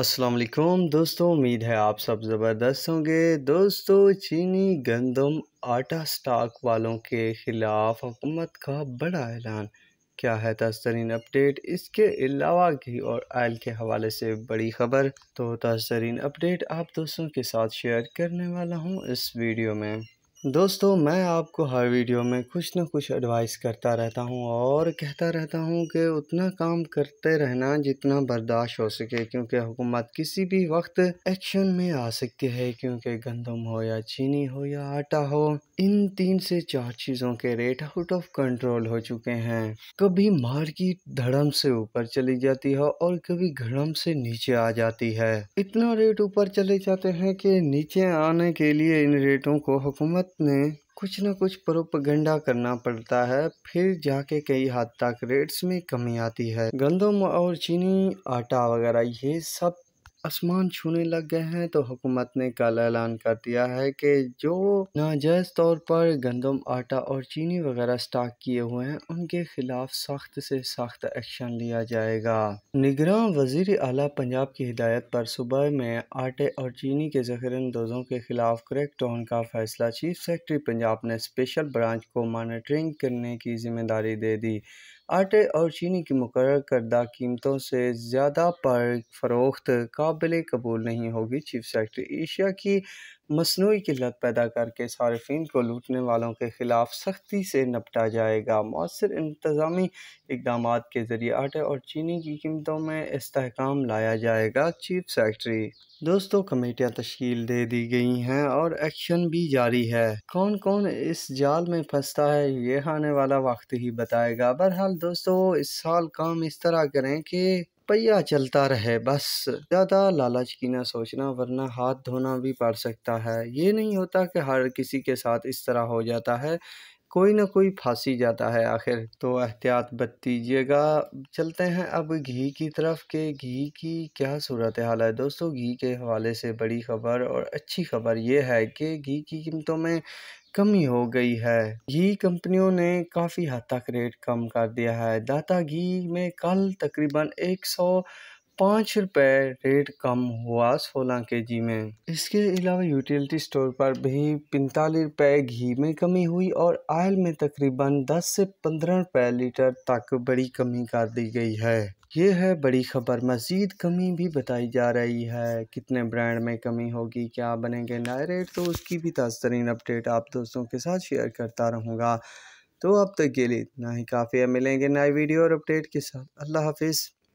अस्सलाम वालेकुम दोस्तों उम्मीद है आप सब ज़बरदस्त होंगे दोस्तों चीनी गंदम आटा स्टॉक वालों के ख़िलाफ़ हुकूमत का बड़ा ऐलान क्या है तस्तरीन अपडेट इसके अलावा घी और आयल के हवाले से बड़ी खबर तो तस्तरीन अपडेट आप दोस्तों के साथ शेयर करने वाला हूँ इस वीडियो में दोस्तों मैं आपको हर वीडियो में कुछ ना कुछ एडवाइस करता रहता हूं और कहता रहता हूं कि उतना काम करते रहना जितना बर्दाश्त हो सके क्योंकि हुकूमत किसी भी वक्त एक्शन में आ सकती है क्योंकि गंदम हो या चीनी हो या आटा हो इन तीन से चार चीज़ों के रेट आउट ऑफ कंट्रोल हो चुके हैं कभी मार्केट धड़म से ऊपर चली जाती है और कभी घड़म से नीचे आ जाती है इतना रेट ऊपर चले जाते हैं कि नीचे आने के लिए इन रेटों को हुकूमत ने कुछ ना कुछ प्रोपगेंडा करना पड़ता है फिर जाके कई हद तक रेट्स में कमी आती है गंदम और चीनी आटा वगैरह ये सब आसमान छूने लग गए हैं तो हुकूमत ने कल ऐलान कर दिया है कि जो नाजायज़ तौर पर गंदम आटा और चीनी वगैरह स्टॉक किए हुए हैं उनके खिलाफ सख्त से सख्त एक्शन लिया जाएगा निगरान वजीर अला पंजाब की हिदायत पर सुबह में आटे और चीनी के जखीरन के खिलाफ क्रैक टोन का फैसला चीफ सेक्रेटरी पंजाब ने स्पेशल ब्रांच को मॉनिटरिंग करने की जिम्मेदारी दे दी आटे और चीनी की मुकर करदा कीमतों से ज़्यादा पर फरोख्त काबिल कबूल नहीं होगी चीफ सेक्रेटरी एशिया की मसनू किल्लत पैदा करके सार्फिन को लूटने वालों के ख़िलाफ़ सख्ती से निपटा जाएगा मौसर इंतज़ामी इकदाम के ज़रिए आटे और चीनी की कीमतों में इसकाम लाया जाएगा चीफ सेक्रेटरी दोस्तों कमेटियाँ तश्ल दे दी गई हैं और एक्शन भी जारी है कौन कौन इस जाल में फंसता है ये आने वाला वक्त ही बताएगा बहरहाल दोस्तों इस साल काम इस तरह करें कि पहिया चलता रहे बस ज़्यादा लालच की ना सोचना वरना हाथ धोना भी पड़ सकता है ये नहीं होता कि हर किसी के साथ इस तरह हो जाता है कोई ना कोई फांसी जाता है आखिर तो एहतियात बरतीजिएगा चलते हैं अब घी की तरफ के घी की क्या सूरत हाल है दोस्तों घी के हवाले से बड़ी खबर और अच्छी खबर यह है कि घी की कीमतों में कमी हो गई है घी कंपनियों ने काफ़ी हद तक रेट कम कर दिया है दाता घी में कल तकरीबन एक सौ पाँच रुपए रेट कम हुआ सोलह के जी में इसके अलावा यूटिलिटी स्टोर पर भी पैंतालीस रुपए घी में कमी हुई और आयल में तकरीबन दस से पंद्रह रुपए लीटर तक बड़ी कमी कर दी गई है ये है बड़ी खबर मज़ीद कमी भी बताई जा रही है कितने ब्रांड में कमी होगी क्या बनेंगे नए रेट तो उसकी भी ताज़ तरीन अपडेट आप दोस्तों के साथ शेयर करता रहूँगा तो अब तक के लिए इतना ही काफ़ी है मिलेंगे नए वीडियो और अपडेट के साथ अल्लाह हाफिज़